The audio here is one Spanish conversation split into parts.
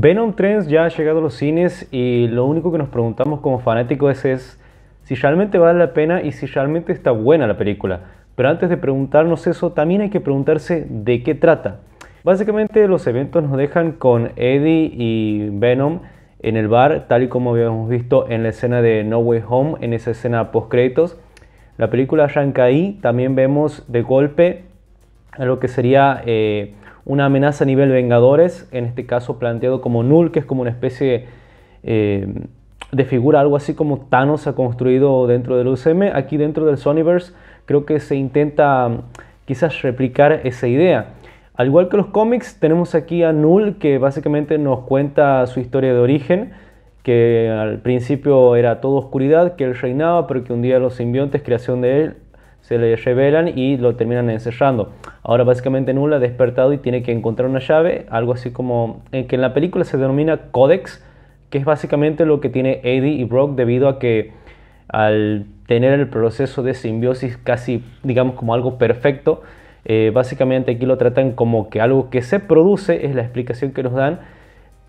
Venom Trends ya ha llegado a los cines y lo único que nos preguntamos como fanáticos es, si realmente vale la pena y si realmente está buena la película. Pero antes de preguntarnos eso, también hay que preguntarse de qué trata. Básicamente los eventos nos dejan con Eddie y Venom en el bar, tal y como habíamos visto en la escena de No Way Home, en esa escena post créditos. La película arranca ahí, también vemos de golpe lo que sería eh, una amenaza a nivel Vengadores, en este caso planteado como Null, que es como una especie eh, de figura, algo así como Thanos ha construido dentro del UCM. Aquí dentro del Sonyverse creo que se intenta mm, quizás replicar esa idea. Al igual que los cómics, tenemos aquí a Null, que básicamente nos cuenta su historia de origen, que al principio era todo oscuridad, que él reinaba, pero que un día los simbiontes, creación de él, se le revelan y lo terminan encerrando. Ahora básicamente Nula ha despertado y tiene que encontrar una llave, algo así como eh, que en la película se denomina Codex, que es básicamente lo que tiene Eddie y Brock debido a que al tener el proceso de simbiosis casi digamos como algo perfecto, eh, básicamente aquí lo tratan como que algo que se produce, es la explicación que nos dan,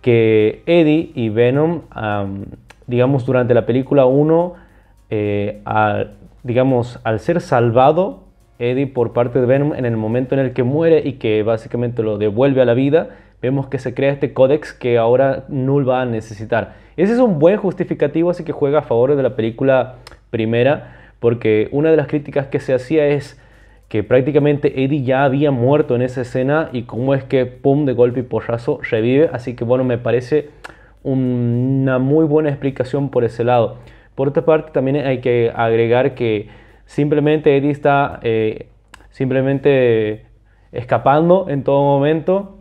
que Eddie y Venom, digamos durante la película 1, eh, digamos, al ser salvado Eddie por parte de Venom en el momento en el que muere y que básicamente lo devuelve a la vida, vemos que se crea este códex que ahora Null va a necesitar. Ese es un buen justificativo, así que juega a favor de la película primera, porque una de las críticas que se hacía es que prácticamente Eddie ya había muerto en esa escena y cómo es que, pum, de golpe y porrazo revive. Así que bueno, me parece una muy buena explicación por ese lado. Por otra parte, también hay que agregar que simplemente Eddie está eh, simplemente escapando en todo momento.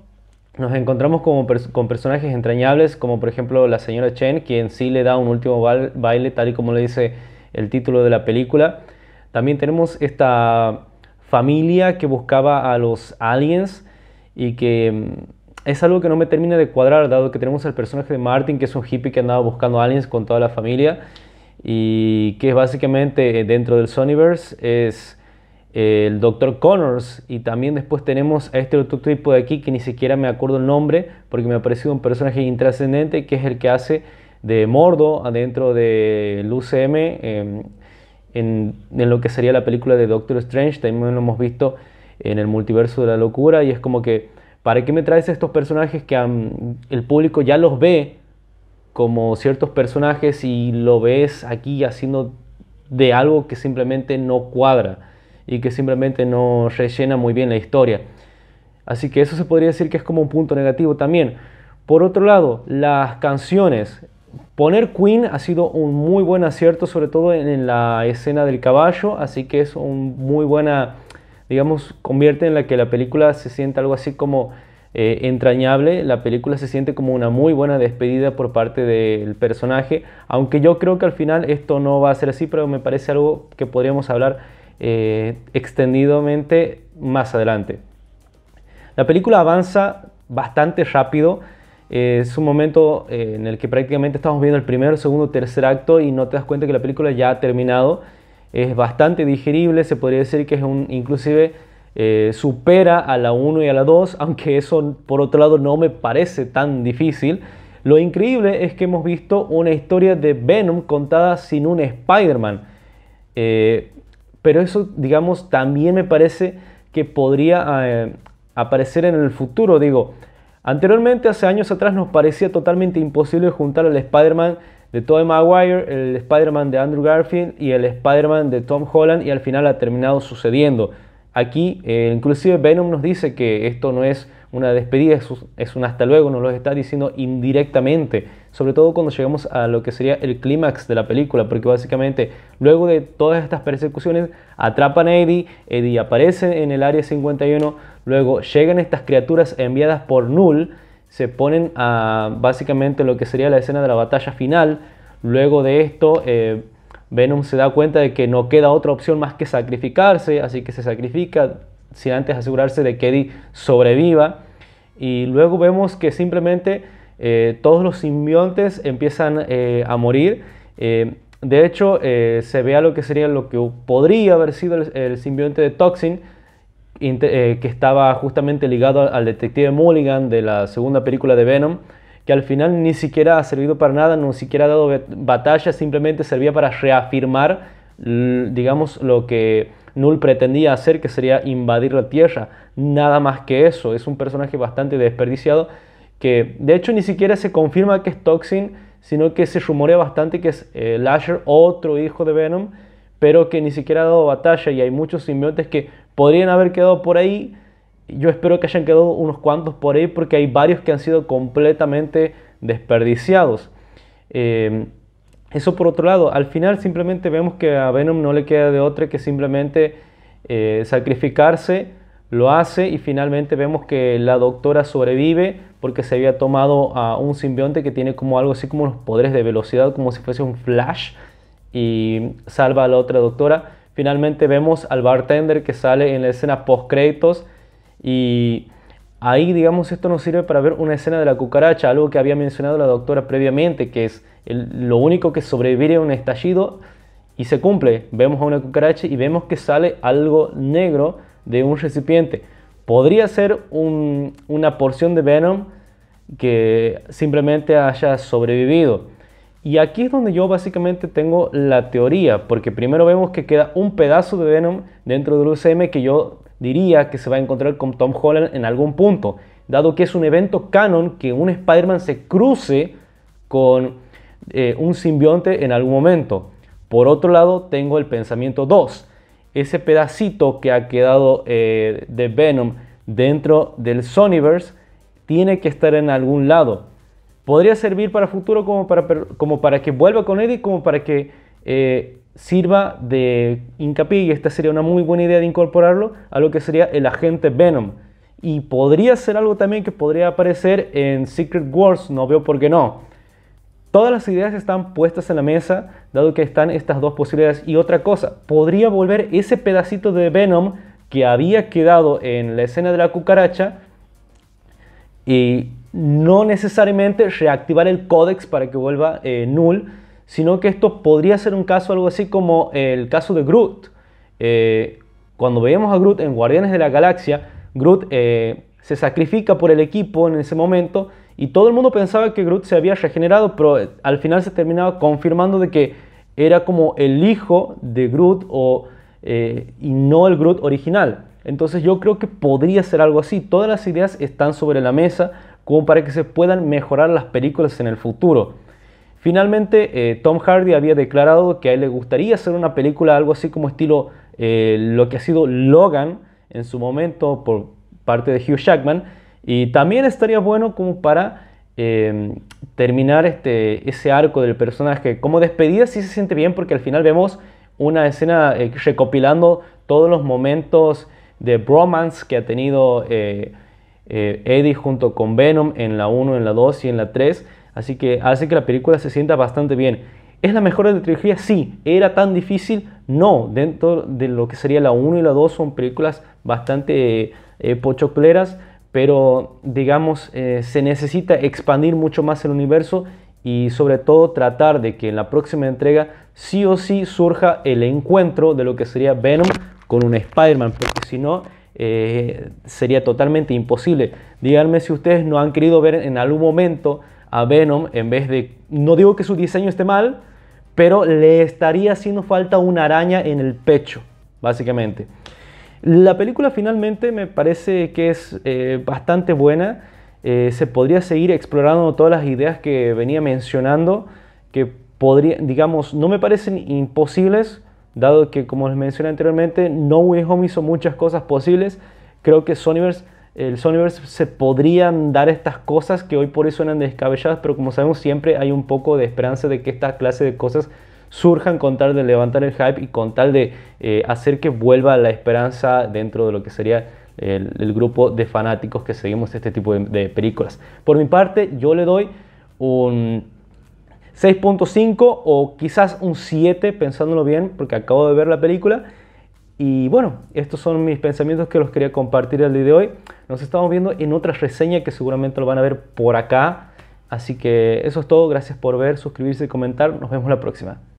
Nos encontramos como con personajes entrañables, como por ejemplo la señora Chen, quien sí le da un último baile, tal y como le dice el título de la película. También tenemos esta familia que buscaba a los aliens y que mm, es algo que no me termina de cuadrar, dado que tenemos al personaje de Martin, que es un hippie que andaba buscando aliens con toda la familia y que es básicamente eh, dentro del Sonyverse es eh, el Dr. Connors y también después tenemos a este otro tipo de aquí que ni siquiera me acuerdo el nombre porque me ha parecido un personaje intrascendente que es el que hace de Mordo adentro del UCM em, en, lo que sería la película de Doctor Strange también lo hemos visto en el multiverso de la locura y es como que ¿para qué me traes estos personajes que el público ya los ve como ciertos personajes y lo ves aquí haciendo de algo que simplemente no cuadra y que simplemente no rellena muy bien la historia. Así que eso se podría decir que es como un punto negativo también. Por otro lado, las canciones. Poner Queen ha sido un muy buen acierto, sobre todo en la escena del caballo, así que es un muy buena, digamos, convierte en la que la película se sienta algo así como eh, entrañable, la película se siente como una muy buena despedida por parte del personaje, aunque yo creo que al final esto no va a ser así, pero me parece algo que podríamos hablar eh, extendidamente más adelante. La película avanza bastante rápido, eh, es un momento en el que prácticamente estamos viendo el primer, segundo, tercer acto y no te das cuenta que la película ya ha terminado, es bastante digerible, se podría decir que es un inclusive eh, supera a la 1 y a la 2, aunque eso por otro lado no me parece tan difícil. Lo increíble es que hemos visto una historia de Venom contada sin un Spider-Man. Eh, pero eso, digamos, también me parece que podría eh, aparecer en el futuro. Digo, anteriormente, hace años atrás, nos parecía totalmente imposible juntar al Spider-Man de Tobey Maguire, el Spider-Man de Andrew Garfield y el Spider-Man de Tom Holland y al final ha terminado sucediendo. Aquí eh, inclusive Venom nos dice que esto no es una despedida, es un hasta luego, nos lo está diciendo indirectamente, sobre todo cuando llegamos a lo que sería el clímax de la película, porque básicamente luego de todas estas persecuciones atrapan a Eddie, Eddie aparece en el área 51, luego llegan estas criaturas enviadas por Null, se ponen a básicamente lo que sería la escena de la batalla final, luego de esto... Eh, Venom se da cuenta de que no queda otra opción más que sacrificarse, así que se sacrifica sin antes asegurarse de que Eddie sobreviva. Y luego vemos que simplemente eh, todos los simbiontes empiezan eh, a morir. Eh, de hecho, se ve a lo que sería lo que podría haber sido el simbionte de Toxin, que estaba justamente ligado al detective Mulligan de la segunda película de Venom que al final ni siquiera ha servido para nada, ni siquiera ha dado batalla, simplemente servía para reafirmar, digamos, lo que Null pretendía hacer, que sería invadir la Tierra. Nada más que eso, es un personaje bastante desperdiciado, que de hecho ni siquiera se confirma que es Toxin, sino que se rumorea bastante que es eh, Lasher, otro hijo de Venom, pero que ni siquiera ha dado batalla y hay muchos simbiontes que podrían haber quedado por ahí, yo espero que hayan quedado unos cuantos por ahí porque hay varios que han sido completamente desperdiciados. Eh, eso por otro lado, al final simplemente vemos que a Venom no le queda de otra que simplemente eh, sacrificarse, lo hace y finalmente vemos que la doctora sobrevive porque se había tomado a un simbionte que tiene como algo así como los poderes de velocidad, como si fuese un flash y salva a la otra doctora. Finalmente vemos al bartender que sale en la escena post créditos y ahí, digamos, esto nos sirve para ver una escena de la cucaracha, algo que había mencionado la doctora previamente, que es lo único que sobrevive a un estallido y se cumple. Vemos a una cucaracha y vemos que sale algo negro de un recipiente. Podría ser una porción de Venom que simplemente haya sobrevivido. Y aquí es donde yo básicamente tengo la teoría, porque primero vemos que queda un pedazo de Venom dentro del UCM que yo diría que se va a encontrar con Tom Holland en algún punto, dado que es un evento canon que un Spider-Man se cruce con eh, un simbionte en algún momento. Por otro lado, tengo el pensamiento 2, ese pedacito que ha quedado eh, de Venom dentro del Sonyverse tiene que estar en algún lado. Podría servir para futuro como para, como para que vuelva con Eddie, como para que eh, sirva de hincapié, y esta sería una muy buena idea de incorporarlo, a lo que sería el agente Venom. Y podría ser algo también que podría aparecer en Secret Wars, no veo por qué no. Todas las ideas están puestas en la mesa, dado que están estas dos posibilidades. Y otra cosa, podría volver ese pedacito de Venom que había quedado en la escena de la cucaracha y no necesariamente reactivar el códex para que vuelva nul eh, null, sino que esto podría ser un caso algo así como el caso de Groot. Eh, cuando veíamos a Groot en Guardianes de la Galaxia, Groot eh, se sacrifica por el equipo en ese momento y todo el mundo pensaba que Groot se había regenerado, pero eh, al final se terminaba confirmando de que era como el hijo de Groot o, y no el Groot original. Entonces yo creo que podría ser algo así. Todas las ideas están sobre la mesa como para que se puedan mejorar las películas en el futuro. Finalmente, eh, Tom Hardy había declarado que a él le gustaría hacer una película algo así como estilo eh, lo que ha sido Logan en su momento por parte de Hugh Jackman. Y también estaría bueno como para eh, terminar este, ese arco del personaje. Como despedida sí se siente bien porque al final vemos una escena recopilando todos los momentos de bromance que ha tenido Eddie junto con Venom en la 1, en la 2 y en la 3 Así que hace que la película se sienta bastante bien. ¿Es la mejor de la trilogía? Sí. ¿Era tan difícil? No. Dentro de lo que sería la 1 y la 2 son películas bastante eh, pochocleras, pero digamos, eh, se necesita expandir mucho más el universo y sobre todo tratar de que en la próxima entrega sí o sí surja el encuentro de lo que sería Venom con un Spider-Man, porque si no eh, sería totalmente imposible. Díganme si ustedes no han querido ver en algún momento a Venom en vez de... No digo que su diseño esté mal, pero le estaría haciendo falta una araña en el pecho, básicamente. La película finalmente me parece que es eh, bastante buena. Eh, se podría seguir explorando todas las ideas que venía mencionando, que podría, digamos, no me parecen imposibles, dado que, como les mencioné anteriormente, No Way Home hizo muchas cosas posibles. Creo que Soniverse el Sonyverse se podrían dar estas cosas que hoy por hoy suenan descabelladas, pero como sabemos siempre hay un poco de esperanza de que esta clase de cosas surjan con tal de levantar el hype y con tal de eh, hacer que vuelva la esperanza dentro de lo que sería el, grupo de fanáticos que seguimos este tipo de películas. Por mi parte, yo le doy un 6.5 o quizás un 7, pensándolo bien, porque acabo de ver la película. Y bueno, estos son mis pensamientos que los quería compartir el día de hoy. Nos estamos viendo en otra reseña que seguramente lo van a ver por acá. Así que eso es todo. Gracias por ver, suscribirse y comentar. Nos vemos la próxima.